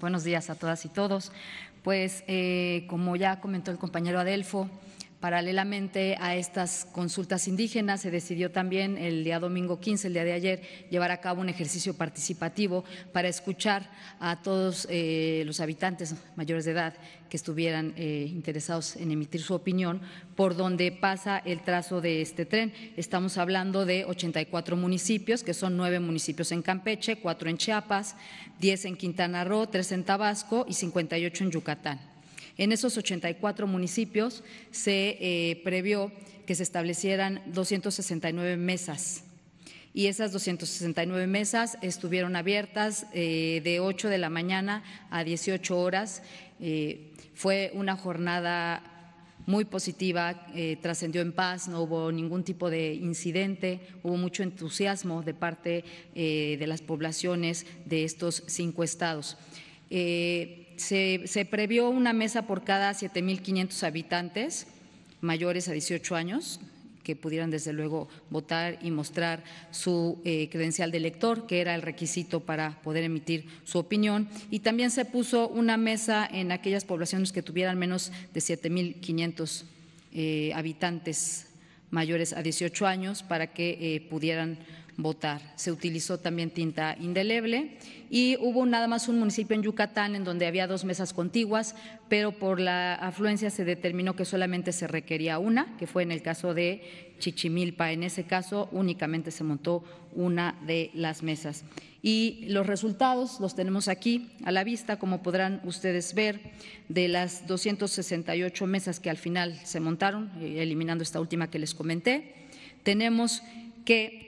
Buenos días a todas y todos. Pues eh, como ya comentó el compañero Adelfo, Paralelamente a estas consultas indígenas, se decidió también el día domingo 15, el día de ayer, llevar a cabo un ejercicio participativo para escuchar a todos eh, los habitantes mayores de edad que estuvieran eh, interesados en emitir su opinión por donde pasa el trazo de este tren. Estamos hablando de 84 municipios, que son nueve municipios en Campeche, cuatro en Chiapas, 10 en Quintana Roo, tres en Tabasco y 58 en Yucatán. En esos 84 municipios se eh, previó que se establecieran 269 mesas y esas 269 mesas estuvieron abiertas eh, de 8 de la mañana a 18 horas. Eh, fue una jornada muy positiva, trascendió en paz, no hubo ningún tipo de incidente, hubo mucho entusiasmo de parte de las poblaciones de estos cinco estados se, previó una mesa por cada 7.500 habitantes mayores a 18 años, que pudieran desde luego votar y mostrar su eh, credencial de elector, que era el requisito para poder emitir su opinión. Y también se puso una mesa en aquellas poblaciones que tuvieran menos de 7.500 eh, habitantes mayores a 18 años para que eh, pudieran votar. Se utilizó también tinta indeleble y hubo nada más un municipio en Yucatán en donde había dos mesas contiguas, pero por la afluencia se determinó que solamente se requería una, que fue en el caso de Chichimilpa. En ese caso únicamente se montó una de las mesas. Y los resultados los tenemos aquí a la vista, como podrán ustedes ver, de las 268 mesas que al final se montaron, eh, eliminando esta última que les comenté, tenemos que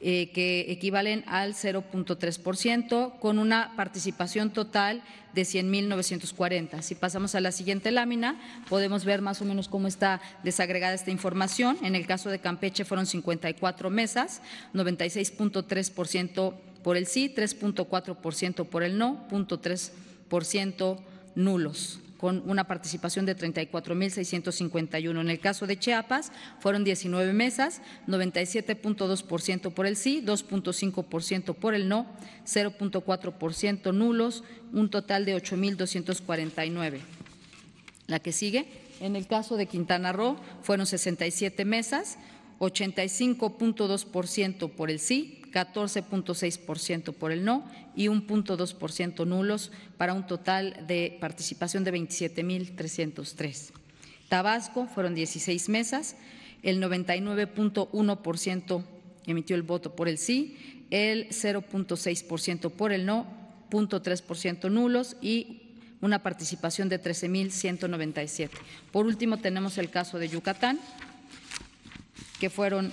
Eh, que equivalen al 0.3%, con una participación total de 100.940. Si pasamos a la siguiente lámina, podemos ver más o menos cómo está desagregada esta información. En el caso de Campeche fueron 54 mesas, 96.3% por el sí, 3.4% por el no, 0.3% nulos con una participación de 34.651. En el caso de Chiapas, fueron 19 mesas, 97.2% por el sí, 2.5% por el no, 0.4% nulos, un total de 8.249. La que sigue, en el caso de Quintana Roo, fueron 67 mesas, 85.2% por el sí, 14.6% por el no y 1.2% nulos, para un total de participación de 27.303. Tabasco fueron 16 mesas, el 99.1% emitió el voto por el sí, el 0.6% por el no, 0.3% nulos y una participación de 13.197. Por último, tenemos el caso de Yucatán, que fueron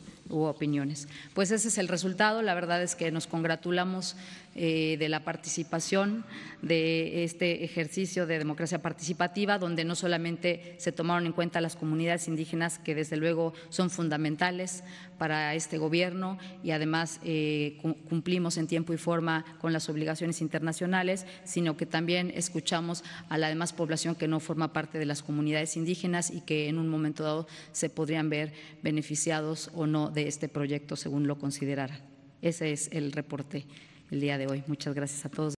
opiniones. Pues ese es el resultado. La verdad es que nos congratulamos eh, de la participación de este ejercicio de democracia participativa, donde no solamente se tomaron en cuenta las comunidades indígenas, que desde luego son fundamentales para este gobierno y además eh, cumplimos en tiempo y forma con las obligaciones internacionales, sino que también escuchamos a la demás población que no forma parte de las comunidades indígenas y que en un momento dado se podrían ver beneficiados o no de este proyecto según lo considerara. Ese es el reporte el día de hoy. Muchas gracias a todos.